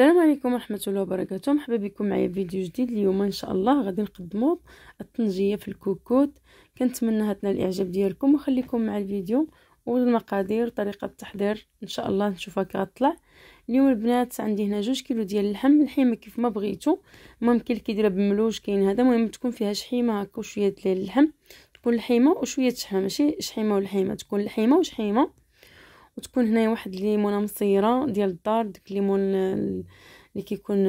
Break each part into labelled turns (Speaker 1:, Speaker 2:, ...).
Speaker 1: السلام عليكم ورحمه الله وبركاته مرحبا بكم معايا فيديو جديد اليوم ان شاء الله غادي نقدموا الطنجيه في الكوكوت كنتمنى تنال الاعجاب ديالكم وخليكم مع الفيديو والمقادير وطريقه التحضير ان شاء الله نشوفها كغطلع اليوم البنات عندي هنا جوج كيلو ديال اللحم الحيمه كيف ما بغيتو المهم كاين اللي كيديرها بملوج كاين هذا المهم تكون فيها شحيمه هكا وشويه ديال اللحم تكون الحيمه وشويه شحمه ماشي شحيمه والحيمه تكون الحيمه وشحيمه وتكون هنايا واحد الليمونه مصيره ديال الدار ديك الليمون اللي كيكون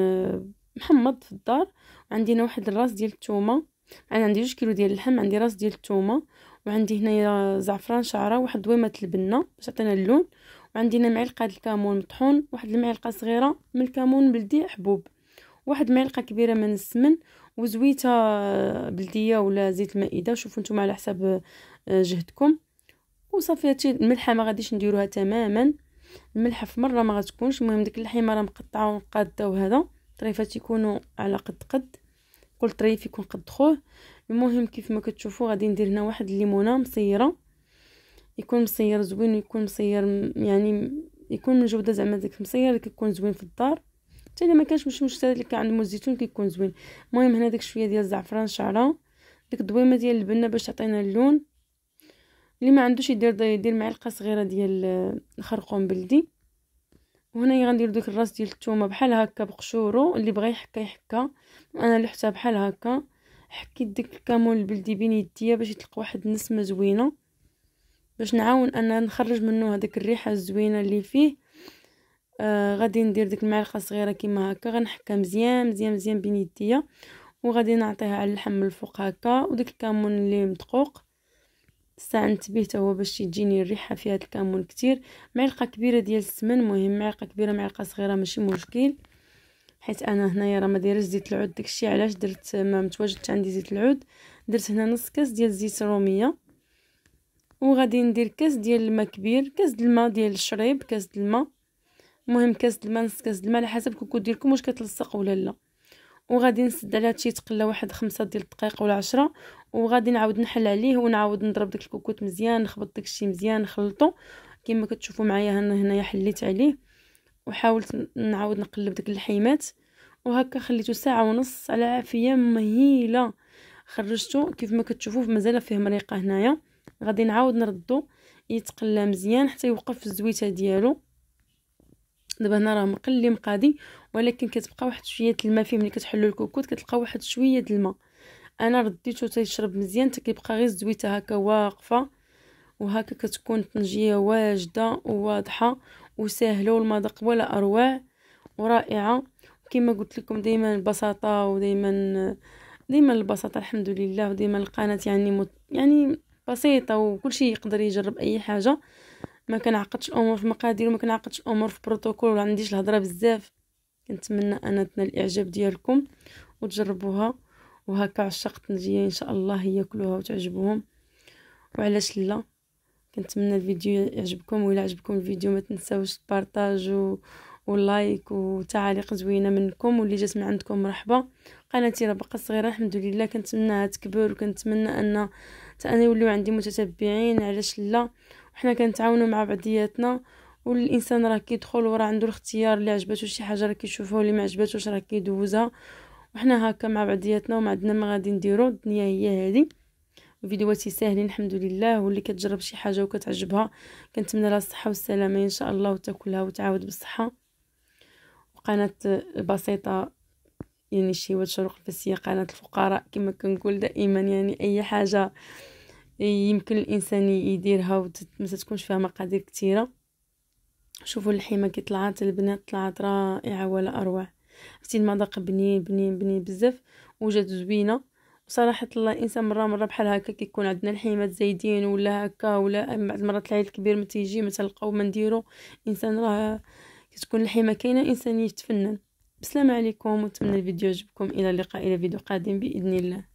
Speaker 1: محمض في الدار وعندي هنا واحد الراس ديال الثومه انا عندي جوج كيلو ديال اللحم عندي راس ديال الثومه وعندي هنايا زعفران شعره واحد دويمه البنه باش عطينا اللون وعندي هنا معلقه الكمون مطحون واحد المعلقه صغيره من الكمون بلدي حبوب واحد معلقه كبيره من السمن وزويته بلديه ولا زيت المائده شوفوا نتوما على حساب جهدكم وصافي هادشي الملحه ما غاديش نديروها تماما الملحه في مره ما غتكونش المهم ديك اللحيمه راه مقطعه ومقاده وهذا الطريفات يكونوا على قد قد كل طريف يكون قد خوه المهم كيف ما كتشوفوا غادي ندير هنا واحد الليمونه مصيره يكون مصير زوين ويكون مصير يعني يكون من جوده زعما داك المصير اللي كيكون زوين في الدار حتى الا ما كانش مش مشتري اللي كان الزيتون كيكون زوين المهم هنا داك شويه ديال الزعفران شعره ديك الضويمه ديال البنه باش تعطينا اللون اللي ما عندوش يدير يدير معلقه صغيره ديال آه، خرقوم بلدي وهنا غندير دوك الراس ديال الثومه بحال هكا بقشورو اللي بغى يحكى يحكى انا لحتها بحال هكا حكيت داك الكامون البلدي بين يديا باش يطلق واحد النسمه زوينه باش نعاون ان نخرج منه هذيك الريحه الزوينه اللي فيه آه غادي ندير ديك المعلقه صغيره كيما هكا غنحكها مزيان مزيان مزيان بين يديا وغادي نعطيها على اللحم من الفوق هكا وديك الكامون اللي مدقوق استعنت به هو باش تجيني الريحه في هذا الكمون كتير معلقه كبيره ديال السمن مهم معلقه كبيره معلقه صغيره ماشي مشكل حيت انا هنايا راه ما دايرش زيت العود داكشي علاش درت ما متواجدش عندي زيت العود درت هنا نص كاس ديال زيت الروميه وغادي ندير كاس ديال الماء كبير كاس الماء ديال الشريب كاس الماء المهم كاس الماء نص كاس الماء على حسب الكوكو ديالكم واش كتلصق ولا لا وغادي نسد على هادشي يتقلى واحد خمسة ديال الدقائق ولا عشرة وغادي نعاود نحل عليه ونعاود نضرب داك الكوكوت مزيان نخبط داكشي مزيان نخلطو كما كتشوفوا معايا هنا هنايا حليت عليه وحاولت نعاود نقلب داك الحيمات وهكا خليته ساعه ونص على عافيه مهيله خرجته كيف ما كتشوفوا مازال فيه مريقه هنايا غادي نعاود نردو يتقلى مزيان حتى يوقف الزويته ديالو دابا هنا راه مقلي مقادي ولكن كتبقى واحد شويه الماء فيه ملي كتحلو الكوكوت كتلقى واحد شويه الماء انا رديته تيشرب مزيان حتى كيبقى غير الزويته هكا واقفه وهكا كتكون الطنجيه واجده وواضحه وسهله والمذاق ولا اروع ورائعه كما قلت لكم دائما البساطه ودائما دائما البساطه الحمد لله ودائما القناه يعني مت... يعني بسيطه وكل شيء يقدر يجرب اي حاجه ما كنعقدش الامور في مقادير وما كنعقدش الامور في بروتوكول ولا عنديش الهضره بزاف كنتمنى ان تنال الاعجاب ديالكم وتجربوها وهكا عشاق الطنجيه ان شاء الله ياكلوها وتعجبهم وعلاش لا كنتمنى الفيديو يعجبكم وإلا عجبكم الفيديو ما تنساوش تبارطاجوا واللايك وتعاليق زوينه منكم واللي جات من عندكم مرحبا قناتي راه باقا صغيره الحمد لله كنتمناها تكبر وكنتمنى ان انا يوليو عندي متتبعين علاش لا حنا كنتعاونوا مع بعضياتنا والانسان راه كيدخل وراه عنده الاختيار اللي عجباتو شي حاجه راه كيشوفها واللي ما عجباتوش راه كيدوزها وحنا هكا مع بعضياتنا وما عندنا ما غادي نديرو الدنيا هي هذه فيديوهاتي ساهلين الحمد لله واللي كتجرب شي حاجه وكتعجبها كنتمنى لها الصحه والسلامه ان شاء الله وتاكلها وتعاود بالصحه وقناه بسيطه يعني شي شروق الفسيه قناه الفقراء كما كنقول دائما يعني اي حاجه يمكن الانسان يديرها وما تكونش فيها مقادير كثيره شوفوا الحيمه كي طلعت البنات طلعت رائعه ولا اروع عرفتي المذاق بنين بنين بنين بزاف وجات زوينه صراحة الله الانسان مره مره بحال هكا كيكون عندنا الحيمات زايدين ولا هكا ولا بعد مرات العيد الكبير ما تيجي ما تلقاو ما نديرو انسان راه كتكون الحيمه كاينه انسان يتفنن بسلام عليكم ونتمنى الفيديو يعجبكم الى اللقاء الى فيديو قادم باذن الله